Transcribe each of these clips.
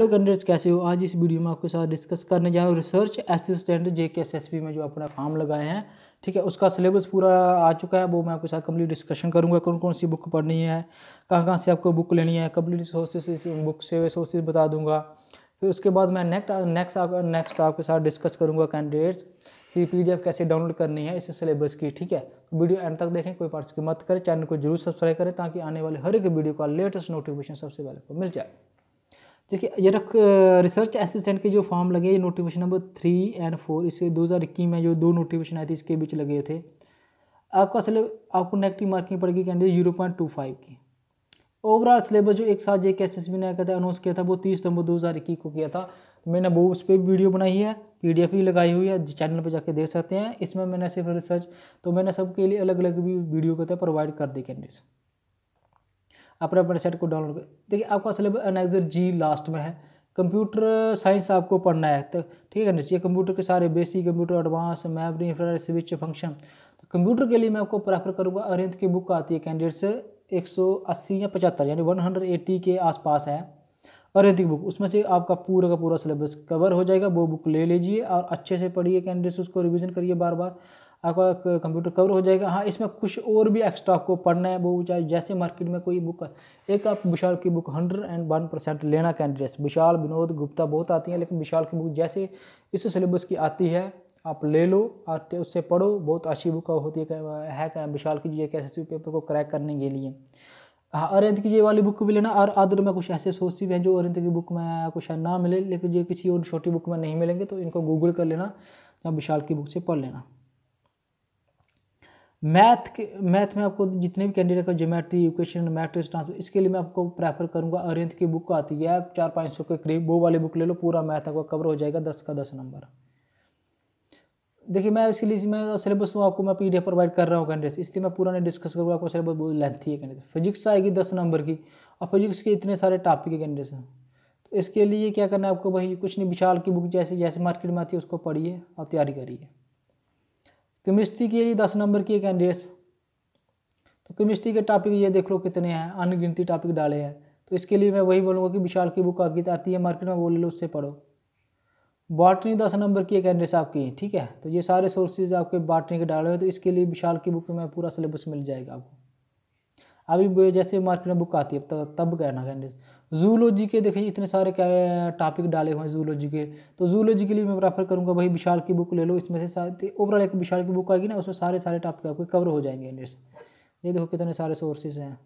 hello गनरेज कैसे हो आज इस वीडियो में आपके साथ डिस्कस करने जा रहा हूँ रिसर्च असिस्टेंट जे के एस एस पी में जो अपना फॉर्म लगाए हैं ठीक है उसका सिलेबस पूरा आ चुका है वो मैं आपके साथ कम्प्लीट डिस्कशन करूँगा कौन कौन सी बुक पढ़नी है कहाँ कहाँ से आपको बुक लेनी है कम्प्लीट सोर्सेस बुक से सोर्सेज बता दूंगा फिर उसके बाद मैं नेक्स्ट नेक्स्ट नेक्स्ट आपके साथ डिस्कस करूँगा कैंडिडेट्स कि पी कैसे डाउनलोड करनी है इस सिलेबस की ठीक है तो वीडियो एंड तक देखें कोई पार्ट की मत करें चैनल को जरूर सब्सक्राइब करें ताकि आने वाले हर एक वीडियो का लेटेस्ट नोटिफिकेशन सबसे पहले मिल जाए देखिए ये रख रिसर्च असिस्टेंट के जो फॉर्म लगे ये notification number three and four इससे दो हज़ार इक्कीस में जो दो नोटिफिकेशन आए थे इसके बीच लगे थे आपका सिलेबस आपको नेगेटिव मार्किंग पड़ेगी candidate zero point two five की ओवरऑल सिलेबस जो एक साथ जे के एस एस बी ने क्या था अनाउंस किया था वो तीस सितंबर दो हज़ार इक्कीस को किया था तो मैंने वो उस पर वीडियो बनाई है पी डी एफ भी लगाई हुई है चैनल पर जाके देख सकते हैं इसमें मैंने सिर्फ रिसर्च तो मैंने सबके लिए अलग अलग भी वीडियो कहते हैं प्रोवाइड कर दी कैंडिडेट्स अपने अपने सेट को डाउनलोड कर देखिए आपका सिलेबस एनाइजर जी लास्ट में है कंप्यूटर साइंस आपको पढ़ना है तो ठीक है ना ये कंप्यूटर के सारे basic computer advance memory infra switch function तो कंप्यूटर के लिए मैं आपको प्रेफर करूँगा अरिंत की बुक आती है कैंडिडेट्स एक सौ अस्सी या पचहत्तर यानी वन हंड्रेड एट्टी के आसपास है अरिंत की बुक उसमें से आपका पूरा का पूरा सिलेबस कवर हो जाएगा वो बुक ले लीजिए और अच्छे से पढ़िए कैंडिडेट्स उसको रिविज़न करिए बार बार आपका कंप्यूटर कवर हो जाएगा हाँ इसमें कुछ और भी एक्स्ट्रा आपको पढ़ना है वो चाहे जैसे मार्केट में कोई बुक एक आप विशाल की book hundred and one percent लेना कैंडिडेट्स विशाल विनोद गुप्ता बहुत आती हैं लेकिन विशाल की बुक जैसे इस सिलेबस की आती है आप ले लो आते उससे पढ़ो बहुत अच्छी बुक होती है है क्या विशाल की जी कैसे पेपर को क्रैक करने के लिए हाँ अरिंद की जी वाली बुक भी लेना और अदर में कुछ ऐसे सोर्स भी हैं जो अरिंद की बुक में कुछ ना मिले लेकिन जो किसी और छोटी बुक में नहीं मिलेंगे तो इनको गूगल कर लेना या विशाल की बुक से पढ़ लेना मैथ के मैथ में आपको जितने भी कैंडिडेट का ज्योमेट्री इक्वेशन मैट्रिक्स ट्रांसफर इसके लिए मैं आपको प्रेफर करूंगा अरिंथ की बुक आती है आप चार पाँच सौ के करीब वो वाली बुक ले लो पूरा मैथ आपका कवर हो जाएगा दस का दस नंबर देखिए मैं इसीलिए मैं सिलेबस हूँ आपको मैं पीडीएफ प्रोवाइड कर रहा हूँ कैंडिडेट्स इसलिए मैं पूरा नहीं डिस्कस करूँगा आपका सिलेबस बहुत लेंथी है कैंडिडेट्स फिजिक्स आएगी दस नंबर की और फिजिक्स के इतने सारे टॉपिक है कैंडिडेट्स तो इसके लिए क्या करना है आपको भाई कुछ नहीं विशाल की बुक जैसे जैसे मार्केट में आती है उसको पढ़िए और तैयारी करिए केमिस्ट्री के लिए दस नंबर की कैंडिडेट्स तो केमिस्ट्री के टॉपिक ये देख लो कितने हैं अनगिनती टॉपिक डाले हैं तो इसके लिए मैं वही बोलूँगा कि विशाल की बुक आगे आती है मार्केट में वो ले लो उससे पढ़ो बॉटनी दस नंबर की कैंडिडेट्स आपकी ठीक है तो ये सारे सोर्सेज आपके बॉटनी के डाले हुए तो इसके लिए विशाल की बुक में पूरा सिलेबस मिल जाएगा आपको अभी जैसे मार्केट में बुक आती है तब तब कहना कहने जूलॉजी के देखिए इतने सारे क्या टॉपिक डाले हुए हैं जूलॉजी के तो जूलॉजी के लिए मैं प्रेफर करूँगा भाई विशाल की बुक ले लो इसमें से सारे ओवरऑल एक विशाल की बुक आएगी ना उसमें सारे सारे टॉपिक आपके कवर हो जाएंगे कैंडिडेट्स ये देखो कितने सारे सोर्सेज हैं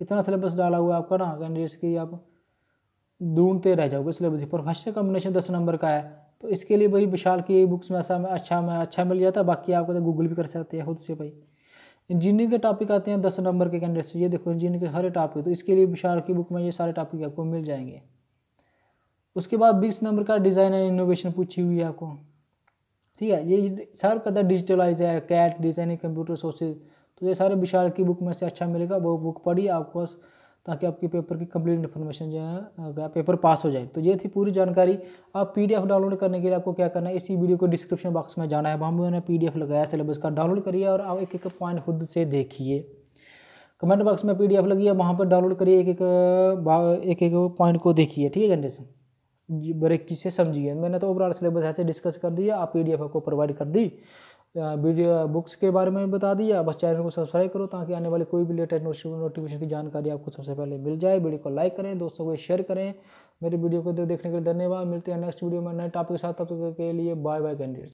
इतना सिलेबस डाला हुआ है आपका ना कैंडिडेट्स की आप ढूंढते रह जाओगे सिलेबस पर फर्स्ट कॉम्बिनेशन दस नंबर का है तो इसके लिए भाई विशाल की बुक्स में ऐसा अच्छा अच्छा मिल जाता है बाकी आप गूगल भी कर सकते हैं खुद से भाई इंजीनियरिंग के टॉपिक आते हैं दस नंबर के से ये देखो इंजीनियरिंग के हर टॉपिक तो इसके लिए विशाल की बुक में ये सारे टॉपिक आपको मिल जाएंगे उसके बाद बीस नंबर का डिज़ाइन एंड इनोवेशन पूछी हुई है आपको ठीक है ये सारे कहता डिजिटलाइज है कैट डिज़ाइनिंग कंप्यूटर सोर्सेज तो ये सारे विशाल की बुक में से अच्छा मिलेगा वो बुक पढ़ी आपको ताकि आपके पेपर की कंप्लीट इन्फॉर्मेशन जो है पेपर पास हो जाए तो ये थी पूरी जानकारी आप पीडीएफ डाउनलोड करने के लिए आपको क्या करना है इसी वीडियो को डिस्क्रिप्शन बॉक्स में जाना है वहाँ मैंने पीडीएफ लगाया सिलेबस का डाउनलोड करिए और आप एक एक पॉइंट खुद से देखिए कमेंट बॉक्स में पीडीएफ लगी है वहाँ पर डाउनलोड करिए एक एक एक एक पॉइंट को देखिए ठीक है घंटे से बरेकी से समझिए मैंने तो ओवरऑल सिलेबस ऐसे डिस्कस कर दिया आप पीडीएफ आपको प्रोवाइड कर दी वीडियो बुक्स के बारे में बता दिया बस चैनल को सब्सक्राइब करो ताकि आने वाली कोई भी लेटेस्ट नोटिफिकेशन की जानकारी आपको सबसे पहले मिल जाए वीडियो को लाइक करें दोस्तों को शेयर करें मेरे वीडियो को देखने के लिए धन्यवाद मिलते हैं नेक्स्ट वीडियो में नए टॉपिक के साथ तब तक के लिए बाय बाय कैंडिडेट्स